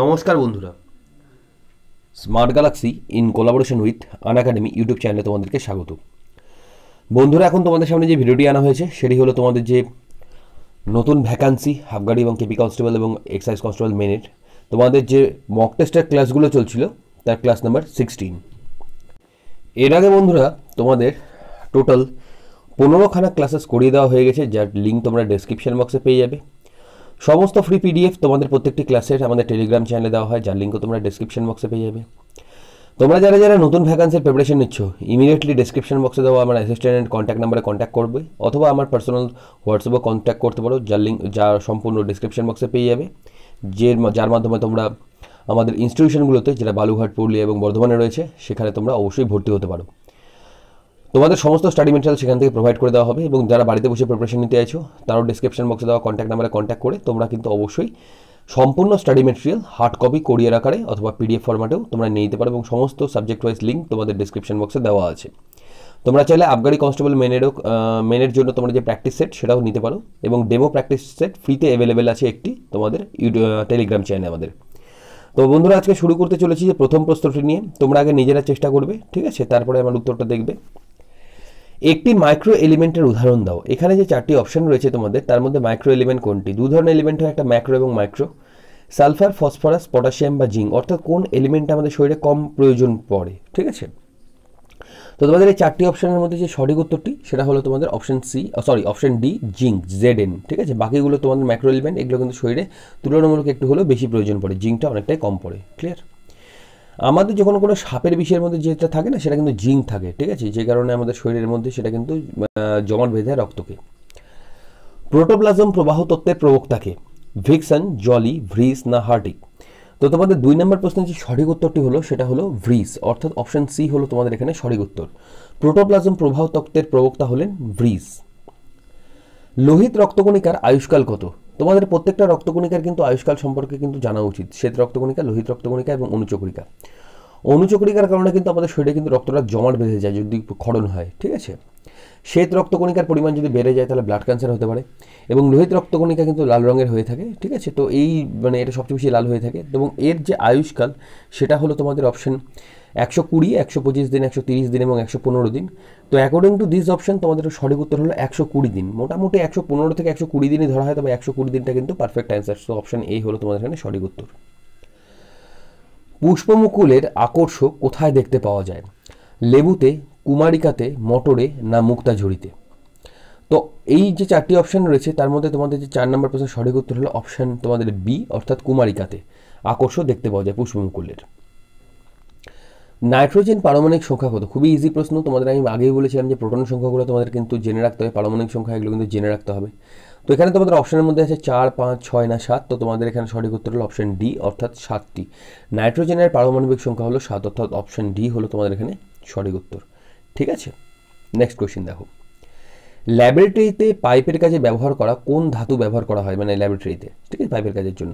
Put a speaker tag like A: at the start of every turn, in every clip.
A: নমস্কার বন্ধুরা Smart Galaxy in collaboration with আন একাডেমি ইউটিউব চ্যানেলে তোমাদেরকে স্বাগত বন্ধুরা এখন তোমাদের সামনে যে ভিডিওটি আনা হয়েছে সেটি হলো তোমাদের যে নতুন ভ্যাকান্সি হাফগাড়ি এবং কেপি কনস্টেবল এবং এক্সাইজ কনস্টেবল মেনের তোমাদের যে মক টেস্টের ক্লাসগুলো চলছিল তার ক্লাস নাম্বার সিক্সটিন এর আগে বন্ধুরা তোমাদের টোটাল পনেরোখানা ক্লাসেস করিয়ে দেওয়া হয়ে গেছে যার লিঙ্ক তোমরা ডেসক্রিপশন বক্সে পেয়ে যাবে সমস্ত ফ্রি পিডিএফ তোমাদের প্রত্যেকটি ক্লাসের আমাদের টেলিগ্রাম চ্যানেলে দেওয়া হয় যার লিঙ্কও তোমরা ডিসক্রিপশন বক্সে পেয়ে যাবে তোমরা যারা যারা নতুন ভ্যাকান্সির প্রিপারেশন নিচ্ছ ইমিডিয়েটলি ডিসক্রিপশন বক্সে দেওয়া আমার অ্যাসিস্ট্যান্ট কন্ট্যাক্ট নাম্বারে কন্ট্যাক্ট করবে অথবা আমার পার্সোনাল হোয়াটসঅ্যাপে কন্ট্যাক্ট করতে পারো যার লিঙ্ক যা সম্পূর্ণ ডিসক্রিপশন বক্সে পেয়ে যাবে যে যার মাধ্যমে তোমরা আমাদের ইনস্টিটিউশনগুলোতে যেটা বালুঘাট পুরুলিয়া এবং বর্ধমানে রয়েছে সেখানে তোমরা অবশ্যই ভর্তি হতে পারো তোমাদের সমস্ত স্টাডি মেটেরিয়াল সেখান থেকে প্রোভাইড করে দেওয়া হবে এবং যারা বাড়িতে বসে প্রিপারেশন নিতে আছো তারও ডিসক্রিপশন বক্সে দেওয়া কন্ট্যাক্ট নাম্বারে কন্ট্যাক্ট করে তোমরা কিন্তু অবশ্যই সম্পূর্ণ স্টাডি মেটেরিয়াল হার্ড কপি কোরিয়ার আকারে অথবা পিডিএফ ফরম্যাটেও তোমরা নিয়ে নিতে পারো এবং সমস্ত সাবজেক্ট ওয়াইজ লিঙ্ক তোমাদের ডিসক্রিপশন বক্সে দেওয়া আছে তোমরা চাইলে আবগারি কনস্টেবল মেনেরও মেনের জন্য তোমরা যে প্র্যাকটিস সেট সেটাও নিতে পারো এবং ডেমো প্র্যাকটিস সেট ফ্রিতে অ্যাভেলেবেল আছে একটি তোমাদের টেলিগ্রাম চ্যানেল আমাদের তো বন্ধুরা আজকে শুরু করতে চলেছি যে প্রথম প্রশ্নটি নিয়ে তোমরা আগে নিজেরা চেষ্টা করবে ঠিক আছে তারপরে আমার উত্তরটা দেখবে একটি মাইক্রো এলিমেন্টের উদাহরণ দাও এখানে যে চারটি অপশন রয়েছে তোমাদের তার মধ্যে মাইক্রো এলিমেন্ট কোনটি দু ধরনের এলিমেন্ট হয় একটা ম্যাক্রো এবং মাইক্রো সালফার ফসফরাস পটাশিয়াম বা জিঙ্ক অর্থাৎ কোন এলিমেন্টটা আমাদের শরীরে কম প্রয়োজন পড়ে ঠিক আছে তো তোমাদের এই চারটি অপশনের মধ্যে যে সঠিক উত্তরটি সেটা হলো তোমাদের option C sorry option D zinc Z N ঠিক আছে বাকিগুলো তোমাদের ম্যাক্রো এলিমেন্ট এগুলো কিন্তু শরীরে তুলনামূলক একটু হলেও বেশি প্রয়োজন পড়ে জিঙ্কটা অনেকটাই কম পড়ে ক্লিয়ার আমাদের যখন কোনো সাপের বিষের মধ্যে যেটা থাকে না সেটা কিন্তু জিঙ্ক থাকে ঠিক আছে যে কারণে আমাদের শরীরের মধ্যে সেটা কিন্তু জমাট বেঁধে রক্তকে প্রোটোপ্লাজম প্রবাহ তত্ত্বের প্রবক্তাকে ভিক্সন জলি ভ্রিস না হার্টি তো তোমাদের দুই নম্বর প্রশ্নের যে সঠিক উত্তরটি হলো সেটা হলো ভ্রিস অর্থাৎ অপশান সি হলো তোমাদের এখানে সঠিক উত্তর প্রোটোপ্লাজম প্রবাহ তত্ত্বের প্রবক্তা হলেন ভ্রিস লোহিত রক্তকণিকার আয়ুষ্কাল কত তোমাদের প্রত্যেকটা রক্তকণিকার কিন্তু আয়ুষ্কাল সম্পর্কে কিন্তু জানা উচিত শ্বেত রক্তকণিকা লোহিত রক্তকণিকা এবং অনুচকরিকা অনুচকরিকার কারণে কিন্তু আমাদের শরীরে কিন্তু রক্তটা জমাট বেঁধে যায় যদি ক্ষরণ হয় ঠিক আছে শ্বেত রক্তকণিকার পরিমাণ যদি বেড়ে যায় তাহলে ব্লাড ক্যান্সার হতে পারে এবং লোহিত রক্তকণিকা কিন্তু লাল রঙের হয়ে থাকে ঠিক আছে তো এই মানে এটা সবচেয়ে বেশি লাল হয়ে থাকে এবং এর যে আয়ুষ্কাল সেটা হলো তোমাদের অপশন একশো কুড়ি একশো পঁচিশ দিন একশো তিরিশ দিন এবং একশো পনেরো দিন তো অ্যাকর্ডিং টু দিস অপশন তোমাদের সঠিক উত্তর হলো একশো কুড়ি দিন মোটামুটি একশো পনেরো থেকে একশো কুড়ি দিনই ধরা হয় তবে একশো কুড়ি দিনটা কিন্তু পারফেক্ট অ্যান্সার সো অপশন এই হলো তোমাদের এখানে সঠিক উত্তর পুষ্পমুকুলের আকর্ষ কোথায় দেখতে পাওয়া যায় লেবুতে কুমারিকাতে মটরে না ঝুড়িতে তো এই যে চারটি অপশান রয়েছে তার মধ্যে তোমাদের যে চার নম্বর প্রশ্নের সঠিক উত্তর হলো অপশান তোমাদের বি অর্থাৎ কুমারিকাতে আকর্ষ দেখতে পাওয়া যায় পুষ্পমুকুলের নাইট্রোজেন পারমাণিক সংখ্যা কত খুবই ইজি প্রশ্ন তোমাদের আমি আগেই বলেছিলাম যে প্রোটন সংখ্যাগুলো তোমাদের কিন্তু জেনে রাখতে হবে পারমাণিক সংখ্যা এগুলো কিন্তু জেনে রাখতে হবে তো এখানে তোমাদের অপশনের মধ্যে আছে চার পাঁচ ছয় না সাত তো তোমাদের এখানে সঠিক উত্তর হলো অপশন ডি অর্থাৎ সাতটি নাইট্রোজেনের পারমাণবিক সংখ্যা হলো সাত অর্থাৎ অপশন ডি হলো তোমাদের এখানে সঠিক উত্তর ঠিক আছে নেক্সট কোয়েশ্চেন দেখো ল্যাবরেটরিতে পাইপের কাজে ব্যবহার করা কোন ধাতু ব্যবহার করা হয় মানে ল্যাবরেটরিতে ঠিক আছে পাইপের কাজের জন্য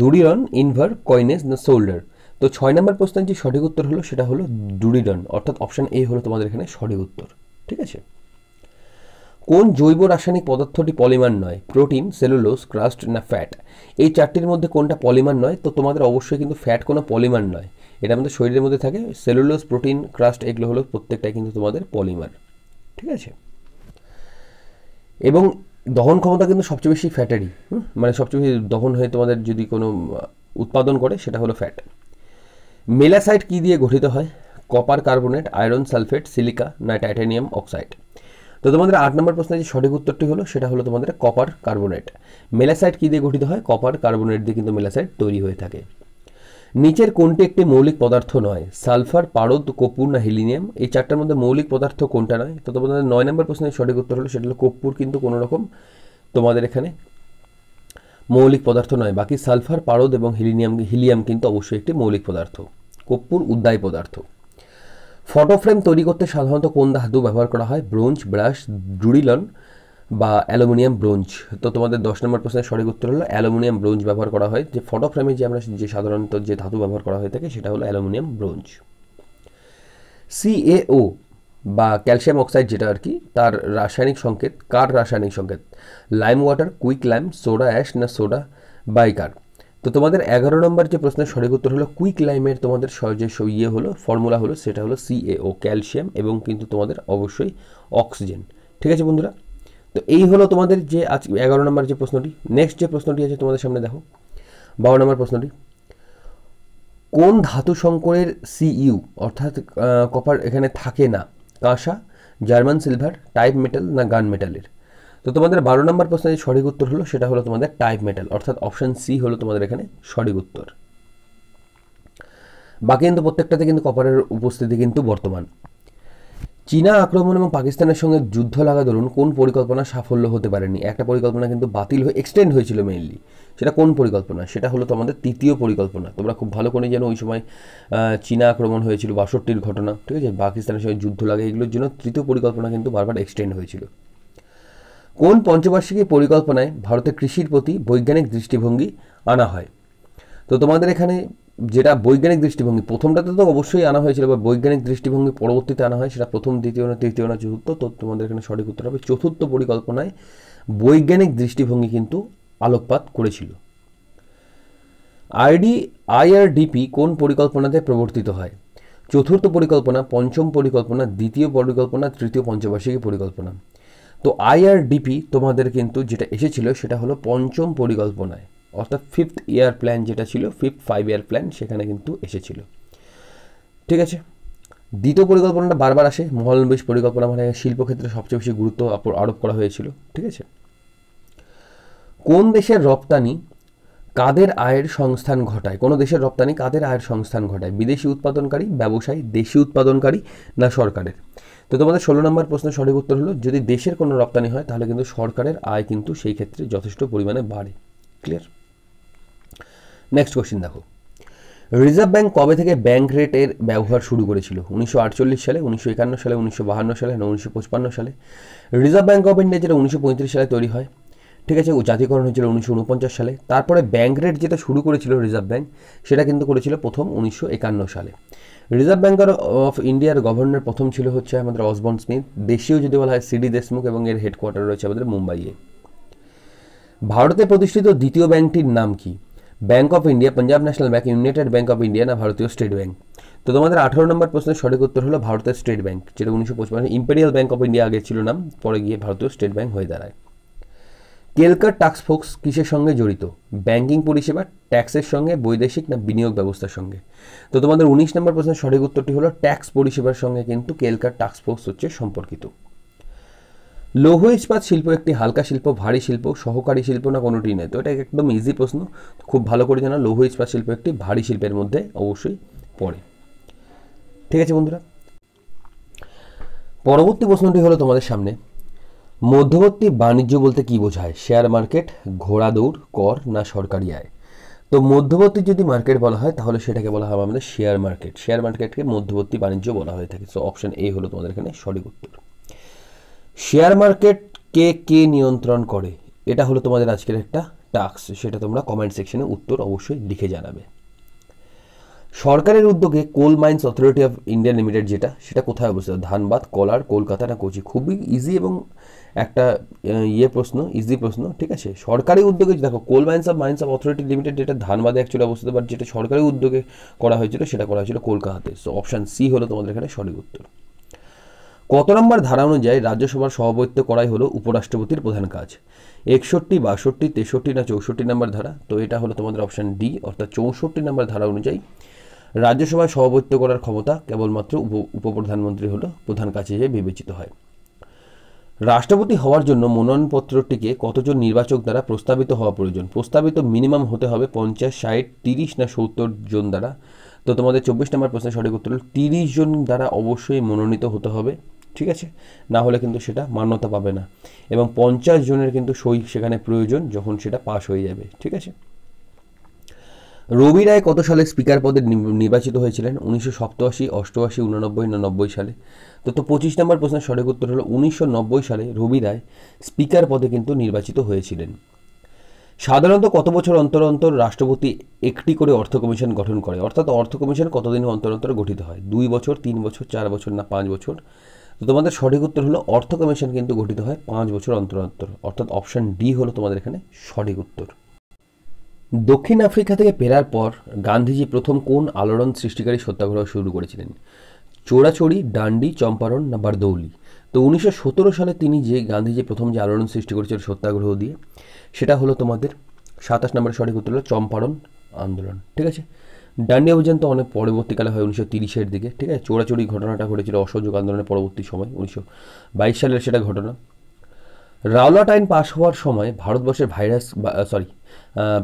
A: দুরিয়ন ইনভার কয়নেস না সোল্ডার তো ছয় নম্বর প্রশ্নের যে সঠিক উত্তর হলো সেটা হলো ডুরিডন অর্থাৎ অপশান এ হলো তোমাদের এখানে সঠিক উত্তর ঠিক আছে কোন জৈব রাসায়নিক পদার্থটি পলিমার নয় প্রোটিন সেলুলোস ক্রাস্ট না ফ্যাট এই চারটির মধ্যে কোনটা পলিমার নয় তো তোমাদের অবশ্যই কিন্তু ফ্যাট কোনো পলিমার নয় এটা আমাদের শরীরের মধ্যে থাকে সেলুলোস প্রোটিন ক্রাস্ট এগুলো হলো প্রত্যেকটাই কিন্তু তোমাদের পলিমার ঠিক আছে এবং দহন ক্ষমতা কিন্তু সবচেয়ে বেশি ফ্যাটেরই মানে সবচেয়ে বেশি দহন হয়ে তোমাদের যদি কোনো উৎপাদন করে সেটা হলো ফ্যাট মেলাসাইট কী দিয়ে গঠিত হয় copper carbonate iron sulphate silica না টাইটানিয়াম অক্সাইড তো তোমাদের আট নম্বর প্রশ্নের যে সঠিক উত্তরটি হলো সেটা হলো তোমাদের কপার কার্বোনেট মেলাসাইট কী দিয়ে গঠিত হয় কপার কার্বোনেট দিয়ে কিন্তু মেলাসাইট তৈরি হয়ে থাকে নিচের কোনটি একটি মৌলিক পদার্থ নয় সালফার পারদ কপুর না হিলিনিয়াম এই চারটার মধ্যে মৌলিক পদার্থ কোনটা নয় তো তোমাদের নয় নম্বর প্রশ্নের সঠিক উত্তর হলো সেটা হলো কপুর কিন্তু কোনো রকম তোমাদের এখানে মৌলিক পদার্থ নয় বাকি সালফার পারদ এবং হিলিনিয়াম হিলিয়াম কিন্তু অবশ্যই একটি মৌলিক পদার্থ কর্পূর উদ্দায় পদার্থ ফটো ফ্রেম তৈরি করতে সাধারণত কোন ধাতু ব্যবহার করা হয় ব্রোঞ্জ ব্রাশ ডুরিলন বা অ্যালুমিনিয়াম ব্রোঞ্জ তো তোমাদের দশ নম্বর প্রশ্নের সঠিক উত্তর হলো অ্যালুমিনিয়াম ব্রোঞ্জ ব্যবহার করা হয় যে ফটো ফ্রেমে যে আমরা যে সাধারণত যে ধাতু ব্যবহার করা হয়ে থাকে সেটা হলো অ্যালুমিনিয়াম ব্রোঞ্জ সিএও বা ক্যালসিয়াম অক্সাইড যেটা আর কি তার রাসায়নিক সংকেত কার রাসায়নিক সংকেত lime water quicklime soda ash না সোডা বাইকার তো তোমাদের এগারো নম্বর যে প্রশ্নের সঠিক উত্তর হলো কুইক লাইমের তোমাদের যে ইয়ে হলো ফর্মুলা হলো সেটা হলো সিএও ক্যালসিয়াম এবং কিন্তু তোমাদের অবশ্যই অক্সিজেন ঠিক আছে বন্ধুরা তো এই হলো তোমাদের যে আজ এগারো নম্বর যে প্রশ্নটি নেক্সট যে প্রশ্নটি আছে তোমাদের সামনে দেখো বারো নম্বর প্রশ্নটি কোন ধাতু সংকরের সিইউ অর্থাৎ কপার এখানে থাকে না কাঁসা জার্মান সিলভার টাইপ মেটাল না গান মেটালের তো তোমাদের বারো নম্বর প্রশ্নের যে সঠিক উত্তর হলো সেটা হলো তোমাদের টাইপ মেটাল অর্থাৎ অপশান সি হলো তোমাদের এখানে সঠিক উত্তর বাকি কিন্তু প্রত্যেকটাতে কিন্তু কপারের উপস্থিতি কিন্তু বর্তমান চীনা আক্রমণ এবং পাকিস্তানের সঙ্গে যুদ্ধ লাগা দরুন কোন পরিকল্পনা সাফল্য হতে পারেনি একটা পরিকল্পনা কিন্তু বাতিল হয়ে এক্সটেন্ড হয়েছিল মেইনলি সেটা কোন পরিকল্পনা সেটা হলো তোমাদের তৃতীয় পরিকল্পনা তোমরা খুব ভালো করে যেন ওই সময় চীনা আক্রমণ হয়েছিল বাষট্টির ঘটনা ঠিক আছে পাকিস্তানের সঙ্গে যুদ্ধ লাগে এগুলোর জন্য তৃতীয় পরিকল্পনা কিন্তু বারবার এক্সটেন্ড হয়েছিল কোন পঞ্চবার্ষিকী পরিকল্পনায় ভারতে কৃষির প্রতি বৈজ্ঞানিক দৃষ্টিভঙ্গি আনা হয় তো তোমাদের এখানে যেটা বৈজ্ঞানিক দৃষ্টিভঙ্গি প্রথমটাতে তো অবশ্যই আনা হয়েছিল বা বৈজ্ঞানিক দৃষ্টিভঙ্গি পরবর্তীতে আনা হয় সেটা প্রথম দ্বিতীয় না তৃতীয় না চতুর্থ তো তোমাদের এখানে সঠিক উত্তর হবে চতুর্থ পরিকল্পনায় বৈজ্ঞানিক দৃষ্টিভঙ্গি কিন্তু আলোকপাত করেছিল আইডি আইআরডিপি কোন পরিকল্পনাতে প্রবর্তিত হয় চতুর্থ পরিকল্পনা পঞ্চম পরিকল্পনা দ্বিতীয় পরিকল্পনা তৃতীয় পঞ্চবার্ষিকী পরিকল্পনা তো আইআরডিপি তোমাদের কিন্তু যেটা এসেছিল সেটা হলো পঞ্চম পরিকল্পনায় অর্থাৎ ফিফথ ইয়ার প্ল্যান যেটা ছিল ফিফথ ফাইভ ইয়ার প্ল্যান সেখানে কিন্তু এসেছিল ঠিক আছে দ্বিতীয় পরিকল্পনাটা বারবার আসে মহলবেশ পরিকল্পনা মানে শিল্পক্ষেত্রে সবচেয়ে বেশি গুরুত্ব আরোপ করা হয়েছিল ঠিক আছে কোন দেশের রপ্তানি কাদের আয়ের সংস্থান ঘটায় কোনো দেশের রপ্তানি কাদের আয়ের সংস্থান ঘটায় বিদেশি উৎপাদনকারী ব্যবসায়ী দেশি উৎপাদনকারী না সরকারের তো তোমাদের ষোলো নম্বর প্রশ্নের সঠিক উত্তর হলো যদি দেশের কোনো রপ্তানি হয় তাহলে কিন্তু সরকারের আয় কিন্তু সেই ক্ষেত্রে যথেষ্ট পরিমাণে বাড়ে ক্লিয়ার নেক্সট কোশ্চিন দেখো রিজার্ভ ব্যাঙ্ক কবে থেকে ব্যাঙ্ক রেটের ব্যবহার শুরু করেছিল উনিশশো সালে উনিশশো সালে উনিশশো সালে না উনিশশো সালে রিজার্ভ ব্যাঙ্ক অফ ইন্ডিয়া যেটা উনিশশো সালে তৈরি হয় ঠিক আছে ও জাতীয়করণ হয়েছিল উনিশশো উনপঞ্চাশ সালে তারপরে ব্যাঙ্ক রেট যেটা শুরু করেছিল রিজার্ভ ব্যাঙ্ক সেটা কিন্তু করেছিল প্রথম উনিশশো একান্ন সালে রিজার্ভ ব্যাঙ্ক অফ ইন্ডিয়ার গভর্নর প্রথম ছিল হচ্ছে আমাদের অসবন স্মিথ দেশীয় যদি বলা হয় সিডি দেশমুখ এবং এর হেডকোয়ার্টার রয়েছে আমাদের মুম্বাইয়ে ভারতে প্রতিষ্ঠিত দ্বিতীয় ব্যাংকটির নাম কি Bank of India Punjab National Bank United Bank of India না ভারতীয় স্টেট ব্যাঙ্ক তো তোমাদের আঠারো নম্বর প্রশ্নের সঠিক উত্তর হলো ভারতের স্টেট ব্যাঙ্ক যেটা উনিশশো পঁচপান্ন ইম্পেরিয়াল ব্যাঙ্ক অফ ইন্ডিয়া আগে ছিল নাম পরে গিয়ে ভারতীয় স্টেট ব্যাঙ্ক হয়ে দাঁড়ায় কেলকার টাস্কফোর্স কিসের সঙ্গে জড়িত ব্যাংকিং পরিষেবা ট্যাক্সের সঙ্গে বৈদেশিক না বিনিয়োগ ব্যবস্থার সঙ্গে তো তোমাদের উনিশ নম্বর প্রশ্নের সঠিক উত্তরটি হলো ট্যাক্স পরিষেবার সঙ্গে কিন্তু কেলকার টাস্কফোর্স হচ্ছে সম্পর্কিত লৌহ ইস্পাত শিল্প একটি হালকা শিল্প ভারী শিল্প সহকারী শিল্প না কোনোটি নেই তো এটা একদম ইজি প্রশ্ন খুব ভালো করে জানা লৌহ ইস্পাত শিল্প একটি ভারী শিল্পের মধ্যে অবশ্যই পড়ে ঠিক আছে বন্ধুরা পরবর্তী প্রশ্নটি হলো তোমাদের সামনে মধ্যবর্তী বাণিজ্য বলতে কি বোঝায় শেয়ার মার্কেট ঘোড়া দৌড় কর না সরকারি আয় তো মধ্যবর্তী যদি মার্কেট বলা হয় তাহলে সেটাকে বলা হবে আমাদের শেয়ার মার্কেট শেয়ার মার্কেটকে মধ্যবর্তী বাণিজ্য বলা হয়ে থাকে সো অপশন এ হলো তোমাদের এখানে সঠিক উত্তর শেয়ার কে কে নিয়ন্ত্রণ করে এটা হলো তোমাদের আজকের একটা টাস্ক সেটা তোমরা কমেন্ট সেকশনে উত্তর অবশ্যই লিখে জানাবে সরকারের উদ্যোগে Coal Mines Authority of India Limited যেটা সেটা কোথায় অবস্থিত ধানবাদ কলার কলকাতা না কোচি খুবই ইজি এবং একটা ইয়ে প্রশ্ন ইজি প্রশ্ন ঠিক আছে সরকারি উদ্যোগে দেখো Coal Mines of Mines of Authority Limited যেটা ধানবাদে অ্যাকচুয়ালি অবস্থিত বাট যেটা সরকারি উদ্যোগে করা হয়েছিল সেটা করা হয়েছিল কলকাতাতে সো অপশান সি হলো তোমাদের এখানে সঠিক উত্তর কত নম্বর ধারা অনুযায়ী রাজ্যসভার সভাপতিত্ব করাই হলো উপরাষ্ট্রপতির প্রধান কাজ একষট্টি বাষট্টি তেষট্টি না চৌষট্টি নম্বর ধারা তো এটা হলো তোমাদের অপশান ডি অর্থাৎ চৌষট্টি নম্বর ধারা অনুযায়ী রাজ্যসভায় সভাপতিত্ব করার ক্ষমতা কেবলমাত্র উপ উপপ্রধানমন্ত্রী হল প্রধান কাছে হিসেবে বিবেচিত হয় রাষ্ট্রপতি হওয়ার জন্য মনোনয়নপত্রটিকে কতজন নির্বাচক দ্বারা প্রস্তাবিত হওয়া প্রয়োজন প্রস্তাবিত মিনিমাম হতে হবে পঞ্চাশ ষাট তিরিশ না সত্তর জন দ্বারা তো তোমাদের চব্বিশ নম্বর প্রশ্নের সঠিক উত্তর হল তিরিশ জন দ্বারা অবশ্যই মনোনীত হতে হবে ঠিক আছে না হলে কিন্তু সেটা মান্যতা পাবে না এবং পঞ্চাশ জনের কিন্তু সই সেখানে প্রয়োজন যখন সেটা পাশ হয়ে যাবে ঠিক আছে রবি রায় কত সালে স্পিকার পদে নির্বাচিত হয়েছিলেন উনিশশো সপ্তাশি অষ্টআশি উননব্বই নব্বই সালে তো তো পঁচিশ নম্বর প্রশ্নের সঠিক উত্তর হলো উনিশশো নব্বই সালে রবি রায় স্পিকার পদে কিন্তু নির্বাচিত হয়েছিলেন সাধারণত কত বছর অন্তর অন্তর রাষ্ট্রপতি একটি করে অর্থ কমিশন গঠন করে অর্থাৎ অর্থ কমিশন কতদিন অন্তর অন্তর গঠিত হয় দুই বছর তিন বছর চার বছর না পাঁচ বছর তো তোমাদের সঠিক উত্তর হলো অর্থ কমিশন কিন্তু গঠিত হয় পাঁচ বছর অন্তর অন্তর অর্থাৎ অপশান ডি হলো তোমাদের এখানে সঠিক উত্তর দক্ষিণ আফ্রিকা থেকে ফেরার পর গান্ধীজি প্রথম কোন আলোড়ন সৃষ্টিকারী সত্যাগ্রহ শুরু করেছিলেন চোরাচড়ি ডান্ডি চম্পারণ না বারদৌলি তো উনিশশো সালে তিনি যে গান্ধীজি প্রথম যে আলোড়ন সৃষ্টি করেছিলেন সত্যাগ্রহ দিয়ে সেটা হলো তোমাদের সাতাশ নম্বরের সঠিক উত্তর হলো চম্পারণ আন্দোলন ঠিক আছে ডান্ডি অভিযান তো অনেক পরবর্তীকালে হয় উনিশশো তিরিশের দিকে ঠিক আছে চোরাচড়ি ঘটনাটা ঘটেছিল অসহযোগ আন্দোলনের পরবর্তী সময় উনিশশো সালের সেটা ঘটনা রাওলাট আইন পাশ হওয়ার সময় ভারতবর্ষের ভাইরাস সরি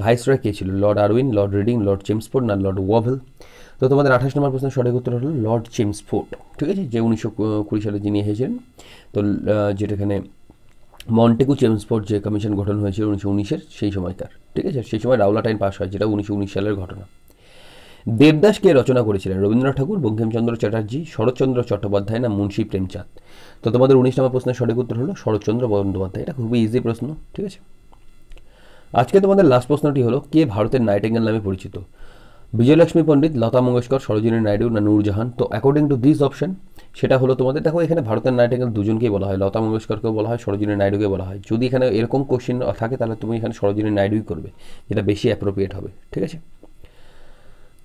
A: ভাইসরয় কে ছিল Lord Irwin Lord Reading Lord Chelmsford না লর্ড ওয়াভেল তো তোমাদের আঠাশ নম্বর প্রশ্নের সঠিক উত্তর হলো লর্ড চেমসফোর্ড ঠিক আছে যে উনিশশো কুড়ি সালে যিনি এসেছিলেন তো যেটাখানে মন্টেকু চেমসফোর্ড যে কমিশন গঠন হয়েছিল উনিশশো উনিশের সেই সময়কার ঠিক আছে সেই সময় রাওলাট আইন পাশ হয় যেটা উনিশশো উনিশ সালের ঘটনা দেবদাস কে রচনা করেছিলেন রবীন্দ্রনাথ ঠাকুর বঙ্কিমচন্দ্র চ্যাটার্জি শরৎচন্দ্র চট্টোপাধ্যায় না মুন্সী প্রেমচাঁদ তো তোমাদের উনিশ নম্বর প্রশ্নের সঠিক উত্তর হলো শরৎচন্দ্র বন্দ্যোপাধ্যায় এটা খুবই ইজি প্রশ্ন ঠিক আছে আজকে তোমাদের লাস্ট প্রশ্নটি হলো কে ভারতের নাইটেঙ্গেল নামে পরিচিত বিজয়লক্ষ্মী পণ্ডিত লতা মঙ্গেশকর সরোজিনী নাইডু না নূরজাহান তো অ্যাকর্ডিং টু দিস অপশন সেটা হলো তোমাদের দেখো এখানে ভারতের নাইটেঙ্গেল দুজনকেই বলা হয় লতা মঙ্গেশকরকেও বলা হয় সরোজিনী নাইডুকে বলা হয় যদি এখানে এরকম কোশ্চিন থাকে তাহলে তুমি এখানে সরোজিনী নাইডুই করবে যেটা বেশি অ্যাপ্রোপ্রিয়েট হবে ঠিক আছে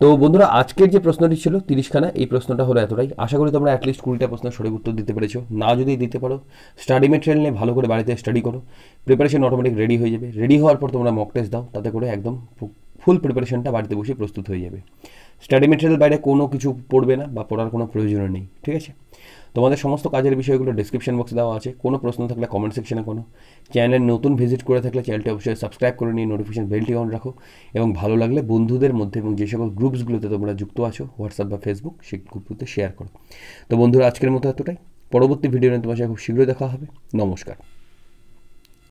A: তো বন্ধুরা আজকের যে প্রশ্নটি ছিল তিরিশখানা এই প্রশ্নটা হলো এতটাই আশা করি তোমরা অ্যাটলিস্ট কুড়িটা প্রশ্ন সঠিক উত্তর দিতে পেরেছো না যদি দিতে পারো স্টাডি মেটেরিয়াল নিয়ে ভালো করে বাড়িতে স্টাডি করো প্রিপারেশন অটোমেটিক রেডি হয়ে যাবে রেডি হওয়ার পর তোমরা মক টেস্ট দাও তাতে করে একদম ফুল প্রিপারেশনটা বাড়িতে বসে প্রস্তুত হয়ে যাবে স্টাডি মেটেরিয়াল বাইরে কোনো কিছু পড়বে না বা পড়ার কোনো প্রয়োজনও নেই ঠিক আছে তোমাদের সমস্ত কাজের বিষয়গুলো ডিসক্রিপশন বক্সে দেওয়া আছে কোনো প্রশ্ন থাকলে কমেন্ট সেকশনে কোনো চ্যানেল নতুন ভিজিট করে থাকলে চ্যানেলটি অবশ্যই সাবস্ক্রাইব করে নিয়ে নোটিফিকেশন বেলটি অন রাখো এবং ভালো লাগলে বন্ধুদের মধ্যে এবং যে সকল গ্রুপসগুলোতে তোমরা যুক্ত আছো হোয়াটসঅ্যাপ বা ফেসবুক সেই গ্রুপগুলোতে শেয়ার করো তো বন্ধুরা আজকের মতো এতটাই পরবর্তী ভিডিও নিয়ে তোমার সাথে খুব শীঘ্রই দেখা হবে নমস্কার